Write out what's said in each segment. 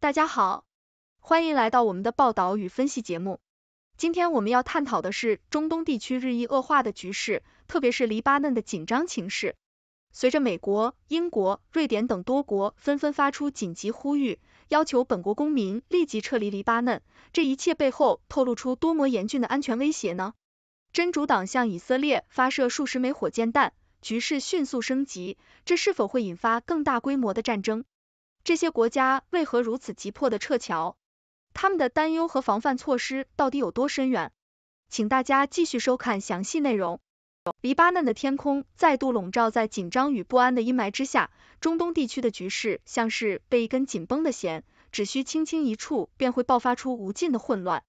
大家好，欢迎来到我们的报道与分析节目。今天我们要探讨的是中东地区日益恶化的局势，特别是黎巴嫩的紧张情势。随着美国、英国、瑞典等多国纷纷发出紧急呼吁，要求本国公民立即撤离黎巴嫩，这一切背后透露出多么严峻的安全威胁呢？真主党向以色列发射数十枚火箭弹，局势迅速升级，这是否会引发更大规模的战争？这些国家为何如此急迫的撤侨？他们的担忧和防范措施到底有多深远？请大家继续收看详细内容。黎巴嫩的天空再度笼罩在紧张与不安的阴霾之下，中东地区的局势像是被一根紧绷的弦，只需轻轻一触，便会爆发出无尽的混乱。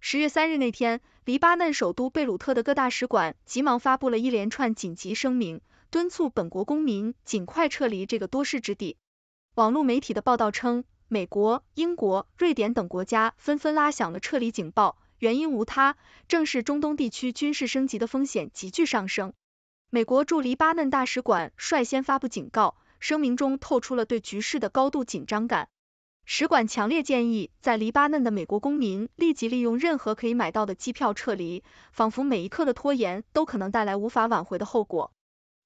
十月三日那天，黎巴嫩首都贝鲁特的各大使馆急忙发布了一连串紧急声明，敦促本国公民尽快撤离这个多事之地。网络媒体的报道称，美国、英国、瑞典等国家纷纷拉响了撤离警报，原因无他，正是中东地区军事升级的风险急剧上升。美国驻黎巴嫩大使馆率先发布警告，声明中透出了对局势的高度紧张感。使馆强烈建议在黎巴嫩的美国公民立即利用任何可以买到的机票撤离，仿佛每一刻的拖延都可能带来无法挽回的后果。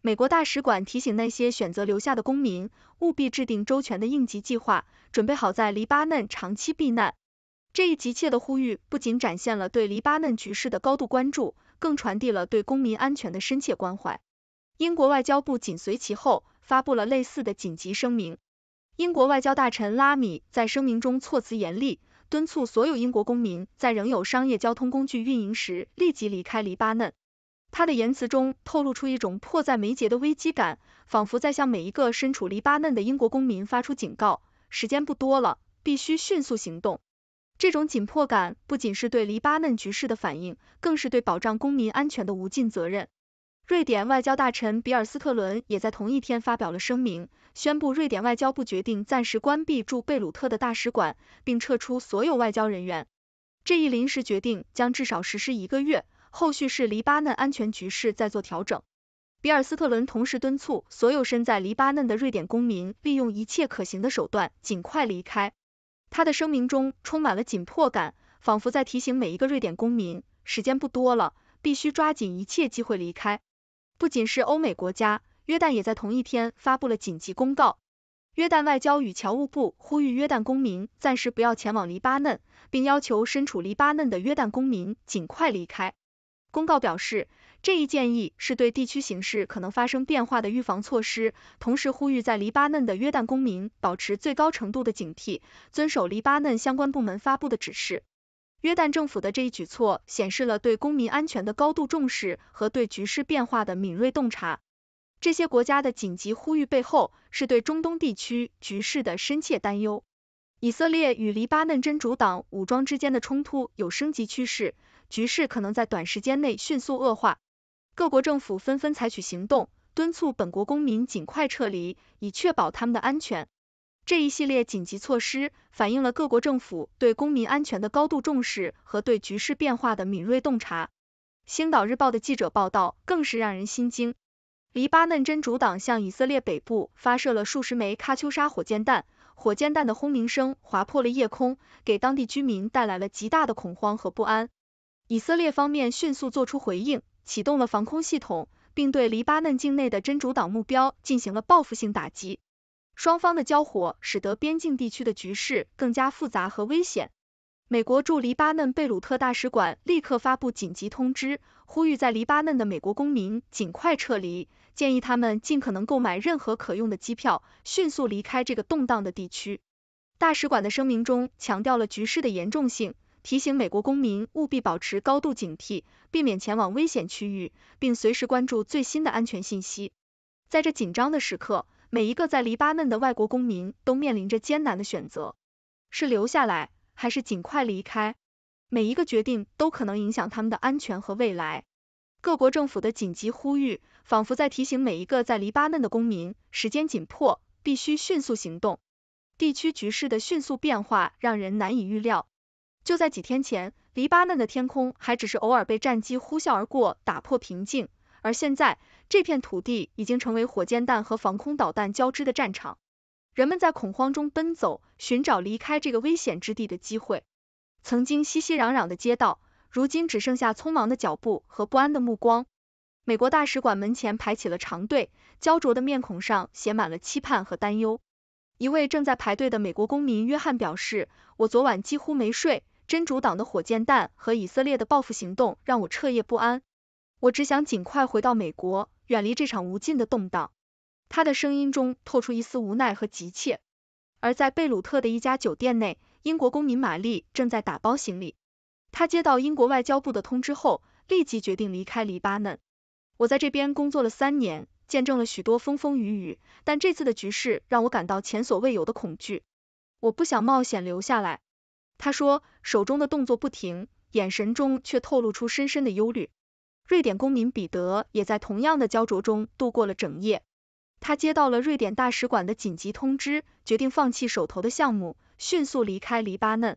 美国大使馆提醒那些选择留下的公民，务必制定周全的应急计划，准备好在黎巴嫩长期避难。这一急切的呼吁不仅展现了对黎巴嫩局势的高度关注，更传递了对公民安全的深切关怀。英国外交部紧随其后发布了类似的紧急声明。英国外交大臣拉米在声明中措辞严厉，敦促所有英国公民在仍有商业交通工具运营时立即离开黎巴嫩。他的言辞中透露出一种迫在眉睫的危机感，仿佛在向每一个身处黎巴嫩的英国公民发出警告：时间不多了，必须迅速行动。这种紧迫感不仅是对黎巴嫩局势的反应，更是对保障公民安全的无尽责任。瑞典外交大臣比尔斯特伦也在同一天发表了声明，宣布瑞典外交部决定暂时关闭驻贝鲁特的大使馆，并撤出所有外交人员。这一临时决定将至少实施一个月。后续是黎巴嫩安全局势再做调整。比尔斯特伦同时敦促所有身在黎巴嫩的瑞典公民利用一切可行的手段尽快离开。他的声明中充满了紧迫感，仿佛在提醒每一个瑞典公民，时间不多了，必须抓紧一切机会离开。不仅是欧美国家，约旦也在同一天发布了紧急公告。约旦外交与侨务部呼吁约旦公民暂时不要前往黎巴嫩，并要求身处黎巴嫩的约旦公民尽快离开。公告表示，这一建议是对地区形势可能发生变化的预防措施，同时呼吁在黎巴嫩的约旦公民保持最高程度的警惕，遵守黎巴嫩相关部门发布的指示。约旦政府的这一举措显示了对公民安全的高度重视和对局势变化的敏锐洞察。这些国家的紧急呼吁背后是对中东地区局势的深切担忧。以色列与黎巴嫩真主党武装之间的冲突有升级趋势。局势可能在短时间内迅速恶化，各国政府纷纷采取行动，敦促本国公民尽快撤离，以确保他们的安全。这一系列紧急措施反映了各国政府对公民安全的高度重视和对局势变化的敏锐洞察。《星岛日报》的记者报道更是让人心惊，黎巴嫩真主党向以色列北部发射了数十枚喀秋莎火箭弹，火箭弹的轰鸣声划破了夜空，给当地居民带来了极大的恐慌和不安。以色列方面迅速做出回应，启动了防空系统，并对黎巴嫩境内的真主党目标进行了报复性打击。双方的交火使得边境地区的局势更加复杂和危险。美国驻黎巴嫩贝鲁特大使馆立刻发布紧急通知，呼吁在黎巴嫩的美国公民尽快撤离，建议他们尽可能购买任何可用的机票，迅速离开这个动荡的地区。大使馆的声明中强调了局势的严重性。提醒美国公民务必保持高度警惕，避免前往危险区域，并随时关注最新的安全信息。在这紧张的时刻，每一个在黎巴嫩的外国公民都面临着艰难的选择：是留下来，还是尽快离开？每一个决定都可能影响他们的安全和未来。各国政府的紧急呼吁仿佛在提醒每一个在黎巴嫩的公民，时间紧迫，必须迅速行动。地区局势的迅速变化让人难以预料。就在几天前，黎巴嫩的天空还只是偶尔被战机呼啸而过打破平静，而现在这片土地已经成为火箭弹和防空导弹交织的战场。人们在恐慌中奔走，寻找离开这个危险之地的机会。曾经熙熙攘攘的街道，如今只剩下匆忙的脚步和不安的目光。美国大使馆门前排起了长队，焦灼的面孔上写满了期盼和担忧。一位正在排队的美国公民约翰表示：“我昨晚几乎没睡。”真主党的火箭弹和以色列的报复行动让我彻夜不安，我只想尽快回到美国，远离这场无尽的动荡。他的声音中透出一丝无奈和急切。而在贝鲁特的一家酒店内，英国公民玛丽正在打包行李。她接到英国外交部的通知后，立即决定离开黎巴嫩。我在这边工作了三年，见证了许多风风雨雨，但这次的局势让我感到前所未有的恐惧。我不想冒险留下来。他说，手中的动作不停，眼神中却透露出深深的忧虑。瑞典公民彼得也在同样的焦灼中度过了整夜。他接到了瑞典大使馆的紧急通知，决定放弃手头的项目，迅速离开黎巴嫩。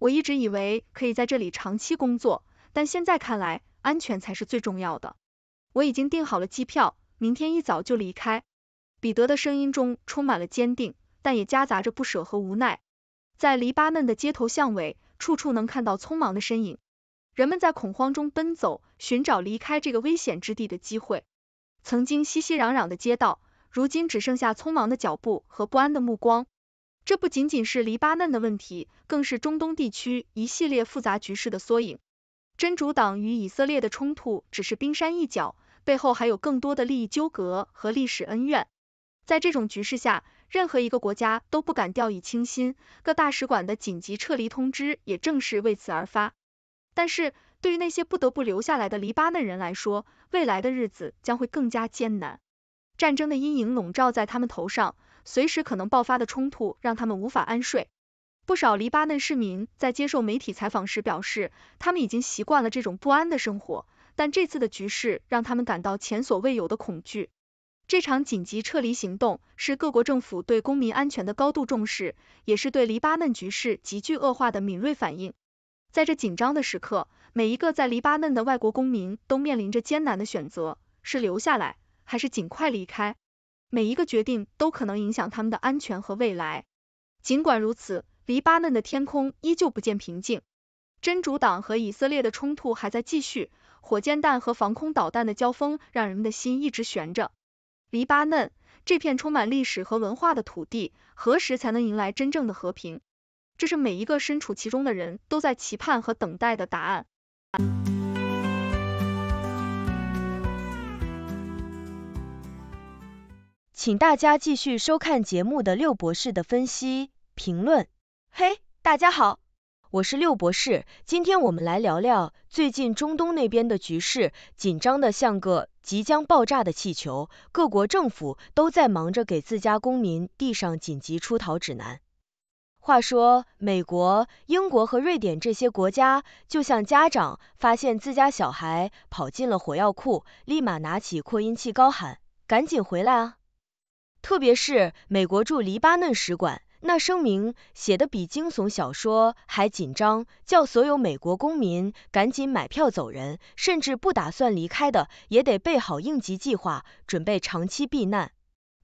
我一直以为可以在这里长期工作，但现在看来，安全才是最重要的。我已经订好了机票，明天一早就离开。彼得的声音中充满了坚定，但也夹杂着不舍和无奈。在黎巴嫩的街头巷尾，处处能看到匆忙的身影。人们在恐慌中奔走，寻找离开这个危险之地的机会。曾经熙熙攘攘的街道，如今只剩下匆忙的脚步和不安的目光。这不仅仅是黎巴嫩的问题，更是中东地区一系列复杂局势的缩影。真主党与以色列的冲突只是冰山一角，背后还有更多的利益纠葛和历史恩怨。在这种局势下，任何一个国家都不敢掉以轻心，各大使馆的紧急撤离通知也正是为此而发。但是，对于那些不得不留下来的黎巴嫩人来说，未来的日子将会更加艰难。战争的阴影笼罩在他们头上，随时可能爆发的冲突让他们无法安睡。不少黎巴嫩市民在接受媒体采访时表示，他们已经习惯了这种不安的生活，但这次的局势让他们感到前所未有的恐惧。这场紧急撤离行动是各国政府对公民安全的高度重视，也是对黎巴嫩局势急剧恶化的敏锐反应。在这紧张的时刻，每一个在黎巴嫩的外国公民都面临着艰难的选择：是留下来，还是尽快离开？每一个决定都可能影响他们的安全和未来。尽管如此，黎巴嫩的天空依旧不见平静，真主党和以色列的冲突还在继续，火箭弹和防空导弹的交锋让人们的心一直悬着。黎巴嫩这片充满历史和文化的土地，何时才能迎来真正的和平？这是每一个身处其中的人都在期盼和等待的答案。请大家继续收看节目的六博士的分析评论。嘿，大家好。我是六博士，今天我们来聊聊最近中东那边的局势，紧张的像个即将爆炸的气球，各国政府都在忙着给自家公民递上紧急出逃指南。话说，美国、英国和瑞典这些国家就像家长发现自家小孩跑进了火药库，立马拿起扩音器高喊：“赶紧回来啊！”特别是美国驻黎巴嫩使馆。那声明写的比惊悚小说还紧张，叫所有美国公民赶紧买票走人，甚至不打算离开的也得备好应急计划，准备长期避难。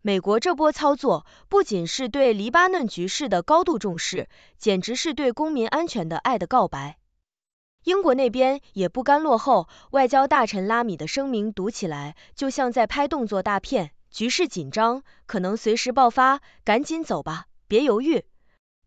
美国这波操作不仅是对黎巴嫩局势的高度重视，简直是对公民安全的爱的告白。英国那边也不甘落后，外交大臣拉米的声明读起来就像在拍动作大片，局势紧张，可能随时爆发，赶紧走吧。别犹豫，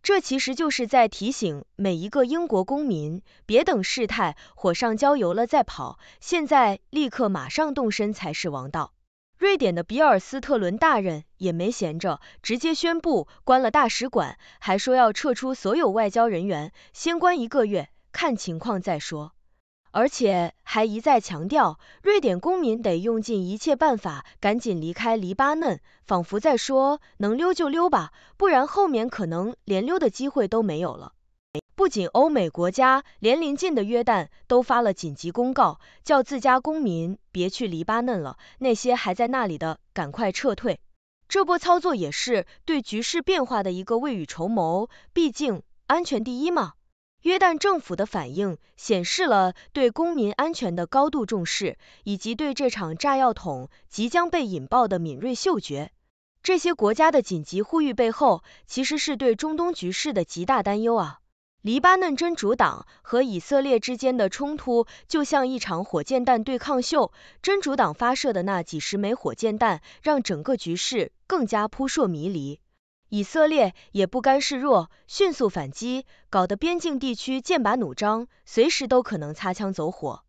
这其实就是在提醒每一个英国公民，别等事态火上浇油了再跑，现在立刻马上动身才是王道。瑞典的比尔斯特伦大人也没闲着，直接宣布关了大使馆，还说要撤出所有外交人员，先关一个月，看情况再说。而且还一再强调，瑞典公民得用尽一切办法赶紧离开黎巴嫩，仿佛在说能溜就溜吧，不然后面可能连溜的机会都没有了。不仅欧美国家，连邻近的约旦都发了紧急公告，叫自家公民别去黎巴嫩了，那些还在那里的赶快撤退。这波操作也是对局势变化的一个未雨绸缪，毕竟安全第一嘛。约旦政府的反应显示了对公民安全的高度重视，以及对这场炸药桶即将被引爆的敏锐嗅觉。这些国家的紧急呼吁背后，其实是对中东局势的极大担忧啊！黎巴嫩真主党和以色列之间的冲突就像一场火箭弹对抗秀，真主党发射的那几十枚火箭弹，让整个局势更加扑朔迷离。以色列也不甘示弱，迅速反击，搞得边境地区剑拔弩张，随时都可能擦枪走火。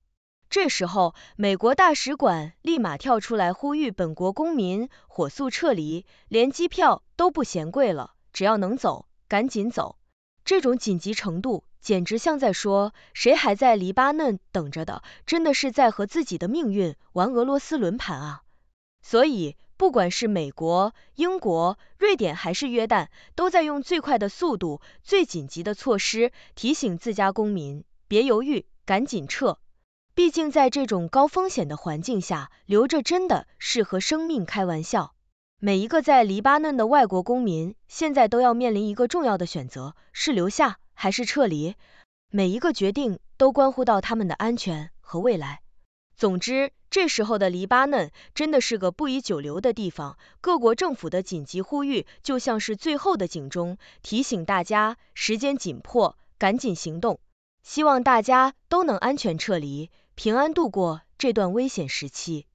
这时候，美国大使馆立马跳出来呼吁本国公民火速撤离，连机票都不嫌贵了，只要能走，赶紧走。这种紧急程度，简直像在说，谁还在黎巴嫩等着的，真的是在和自己的命运玩俄罗斯轮盘啊！所以。不管是美国、英国、瑞典还是约旦，都在用最快的速度、最紧急的措施提醒自家公民：别犹豫，赶紧撤。毕竟在这种高风险的环境下，留着真的是和生命开玩笑。每一个在黎巴嫩的外国公民，现在都要面临一个重要的选择：是留下还是撤离。每一个决定都关乎到他们的安全和未来。总之，这时候的黎巴嫩真的是个不宜久留的地方。各国政府的紧急呼吁就像是最后的警钟，提醒大家时间紧迫，赶紧行动。希望大家都能安全撤离，平安度过这段危险时期。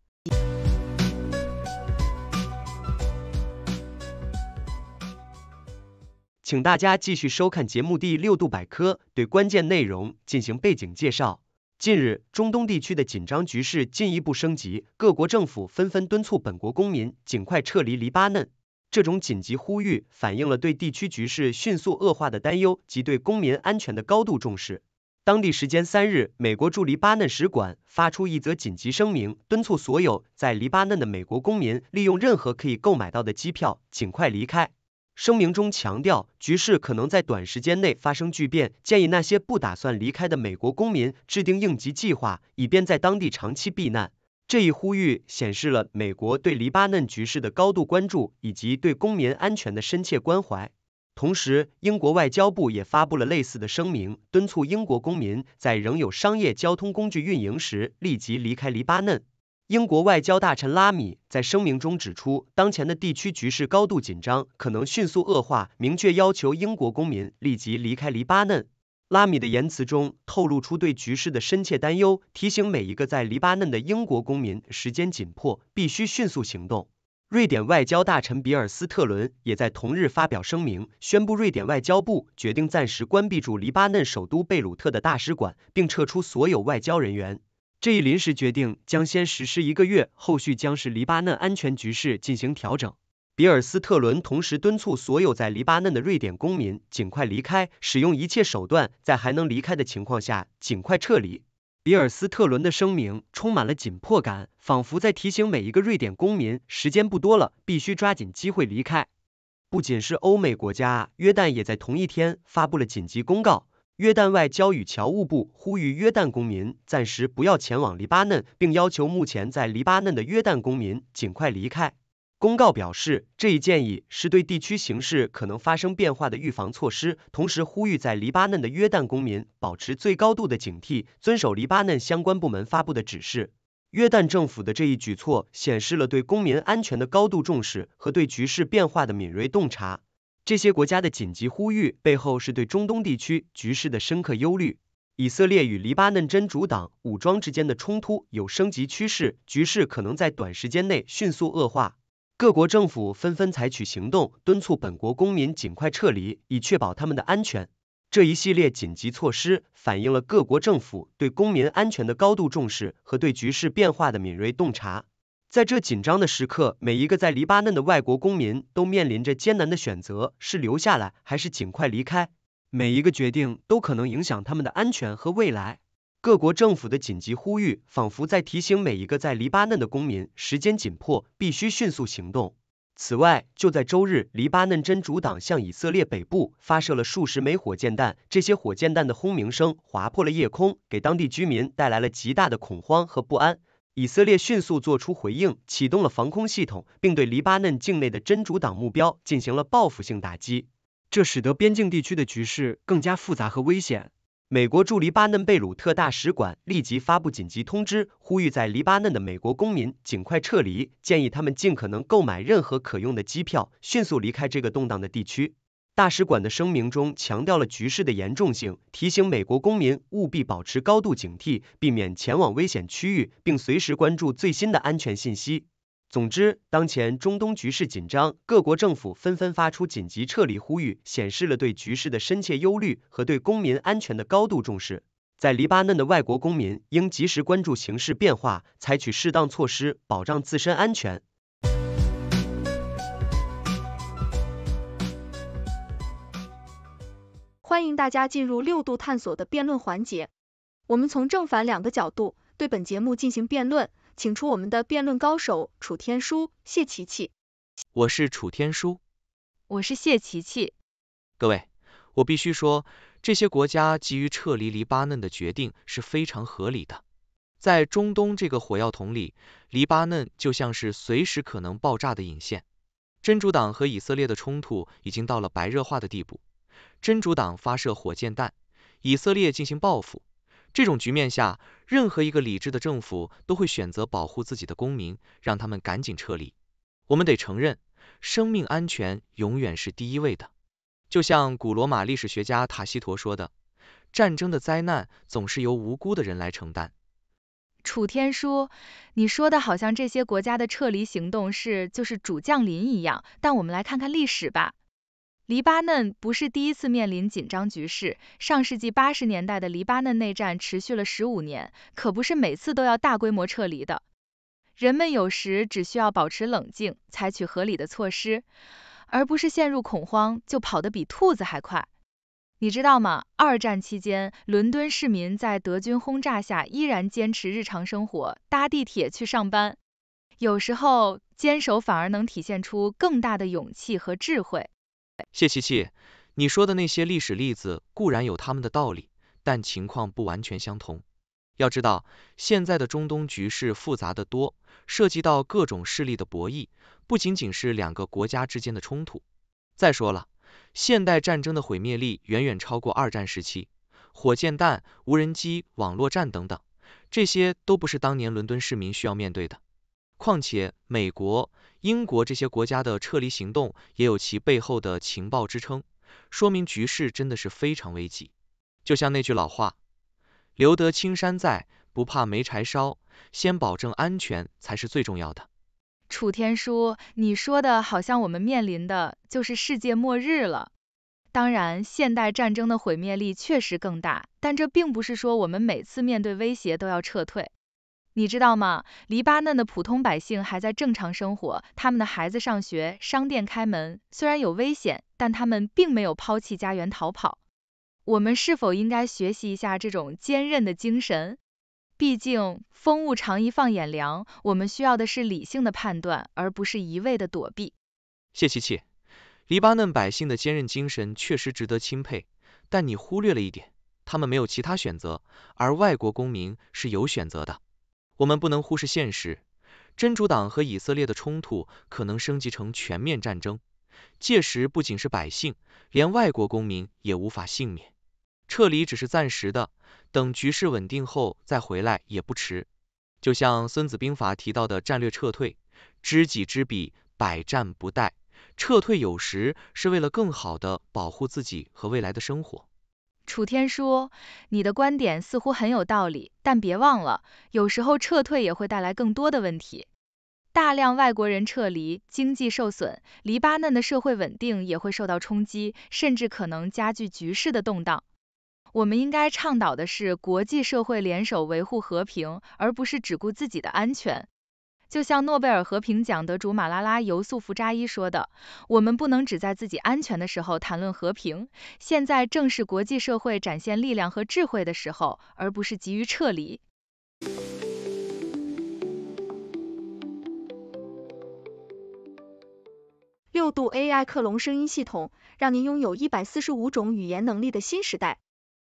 请大家继续收看节目第六度百科，对关键内容进行背景介绍。近日，中东地区的紧张局势进一步升级，各国政府纷纷敦促本国公民尽快撤离黎巴嫩。这种紧急呼吁反映了对地区局势迅速恶化的担忧及对公民安全的高度重视。当地时间三日，美国驻黎巴嫩使馆发出一则紧急声明，敦促所有在黎巴嫩的美国公民利用任何可以购买到的机票，尽快离开。声明中强调，局势可能在短时间内发生巨变，建议那些不打算离开的美国公民制定应急计划，以便在当地长期避难。这一呼吁显示了美国对黎巴嫩局势的高度关注以及对公民安全的深切关怀。同时，英国外交部也发布了类似的声明，敦促英国公民在仍有商业交通工具运营时立即离开黎巴嫩。英国外交大臣拉米在声明中指出，当前的地区局势高度紧张，可能迅速恶化，明确要求英国公民立即离开黎巴嫩。拉米的言辞中透露出对局势的深切担忧，提醒每一个在黎巴嫩的英国公民，时间紧迫，必须迅速行动。瑞典外交大臣比尔斯特伦也在同日发表声明，宣布瑞典外交部决定暂时关闭驻黎巴嫩首都贝鲁特的大使馆，并撤出所有外交人员。这一临时决定将先实施一个月，后续将是黎巴嫩安全局势进行调整。比尔斯特伦同时敦促所有在黎巴嫩的瑞典公民尽快离开，使用一切手段，在还能离开的情况下尽快撤离。比尔斯特伦的声明充满了紧迫感，仿佛在提醒每一个瑞典公民，时间不多了，必须抓紧机会离开。不仅是欧美国家，约旦也在同一天发布了紧急公告。约旦外交与侨务部呼吁约旦公民暂时不要前往黎巴嫩，并要求目前在黎巴嫩的约旦公民尽快离开。公告表示，这一建议是对地区形势可能发生变化的预防措施，同时呼吁在黎巴嫩的约旦公民保持最高度的警惕，遵守黎巴嫩相关部门发布的指示。约旦政府的这一举措显示了对公民安全的高度重视和对局势变化的敏锐洞察。这些国家的紧急呼吁背后是对中东地区局势的深刻忧虑。以色列与黎巴嫩真主党武装之间的冲突有升级趋势，局势可能在短时间内迅速恶化。各国政府纷纷采取行动，敦促本国公民尽快撤离，以确保他们的安全。这一系列紧急措施反映了各国政府对公民安全的高度重视和对局势变化的敏锐洞察。在这紧张的时刻，每一个在黎巴嫩的外国公民都面临着艰难的选择：是留下来，还是尽快离开？每一个决定都可能影响他们的安全和未来。各国政府的紧急呼吁仿佛在提醒每一个在黎巴嫩的公民，时间紧迫，必须迅速行动。此外，就在周日，黎巴嫩真主党向以色列北部发射了数十枚火箭弹，这些火箭弹的轰鸣声划破了夜空，给当地居民带来了极大的恐慌和不安。以色列迅速做出回应，启动了防空系统，并对黎巴嫩境内的真主党目标进行了报复性打击。这使得边境地区的局势更加复杂和危险。美国驻黎巴嫩贝鲁特大使馆立即发布紧急通知，呼吁在黎巴嫩的美国公民尽快撤离，建议他们尽可能购买任何可用的机票，迅速离开这个动荡的地区。大使馆的声明中强调了局势的严重性，提醒美国公民务必保持高度警惕，避免前往危险区域，并随时关注最新的安全信息。总之，当前中东局势紧张，各国政府纷纷发出紧急撤离呼吁，显示了对局势的深切忧虑和对公民安全的高度重视。在黎巴嫩的外国公民应及时关注形势变化，采取适当措施，保障自身安全。欢迎大家进入六度探索的辩论环节，我们从正反两个角度对本节目进行辩论，请出我们的辩论高手楚天舒、谢琪琪。我是楚天舒，我是谢琪琪。各位，我必须说，这些国家急于撤离黎巴嫩的决定是非常合理的。在中东这个火药桶里，黎巴嫩就像是随时可能爆炸的引线。真主党和以色列的冲突已经到了白热化的地步。真主党发射火箭弹，以色列进行报复。这种局面下，任何一个理智的政府都会选择保护自己的公民，让他们赶紧撤离。我们得承认，生命安全永远是第一位的。就像古罗马历史学家塔西佗说的：“战争的灾难总是由无辜的人来承担。”楚天舒，你说的好像这些国家的撤离行动是就是主降临一样，但我们来看看历史吧。黎巴嫩不是第一次面临紧张局势，上世纪八十年代的黎巴嫩内战持续了十五年，可不是每次都要大规模撤离的。人们有时只需要保持冷静，采取合理的措施，而不是陷入恐慌就跑得比兔子还快。你知道吗？二战期间，伦敦市民在德军轰炸下依然坚持日常生活，搭地铁去上班。有时候坚守反而能体现出更大的勇气和智慧。谢琪琪，你说的那些历史例子固然有他们的道理，但情况不完全相同。要知道，现在的中东局势复杂的多，涉及到各种势力的博弈，不仅仅是两个国家之间的冲突。再说了，现代战争的毁灭力远远超过二战时期，火箭弹、无人机、网络战等等，这些都不是当年伦敦市民需要面对的。况且，美国。英国这些国家的撤离行动也有其背后的情报支撑，说明局势真的是非常危急。就像那句老话，留得青山在，不怕没柴烧。先保证安全才是最重要的。楚天舒，你说的好像我们面临的就是世界末日了。当然，现代战争的毁灭力确实更大，但这并不是说我们每次面对威胁都要撤退。你知道吗？黎巴嫩的普通百姓还在正常生活，他们的孩子上学，商店开门。虽然有危险，但他们并没有抛弃家园逃跑。我们是否应该学习一下这种坚韧的精神？毕竟风物长宜放眼量，我们需要的是理性的判断，而不是一味的躲避。谢琪琪，黎巴嫩百姓的坚韧精神确实值得钦佩，但你忽略了一点，他们没有其他选择，而外国公民是有选择的。我们不能忽视现实，真主党和以色列的冲突可能升级成全面战争，届时不仅是百姓，连外国公民也无法幸免。撤离只是暂时的，等局势稳定后再回来也不迟。就像《孙子兵法》提到的战略撤退，知己知彼，百战不殆。撤退有时是为了更好的保护自己和未来的生活。楚天说：“你的观点似乎很有道理，但别忘了，有时候撤退也会带来更多的问题。大量外国人撤离，经济受损，黎巴嫩的社会稳定也会受到冲击，甚至可能加剧局势的动荡。我们应该倡导的是国际社会联手维护和平，而不是只顾自己的安全。”就像诺贝尔和平奖得主马拉拉·尤素弗扎伊说的：“我们不能只在自己安全的时候谈论和平。现在正是国际社会展现力量和智慧的时候，而不是急于撤离。”六度 AI 克隆声音系统，让您拥有一百四十五种语言能力的新时代。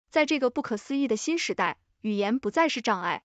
在这个不可思议的新时代，语言不再是障碍。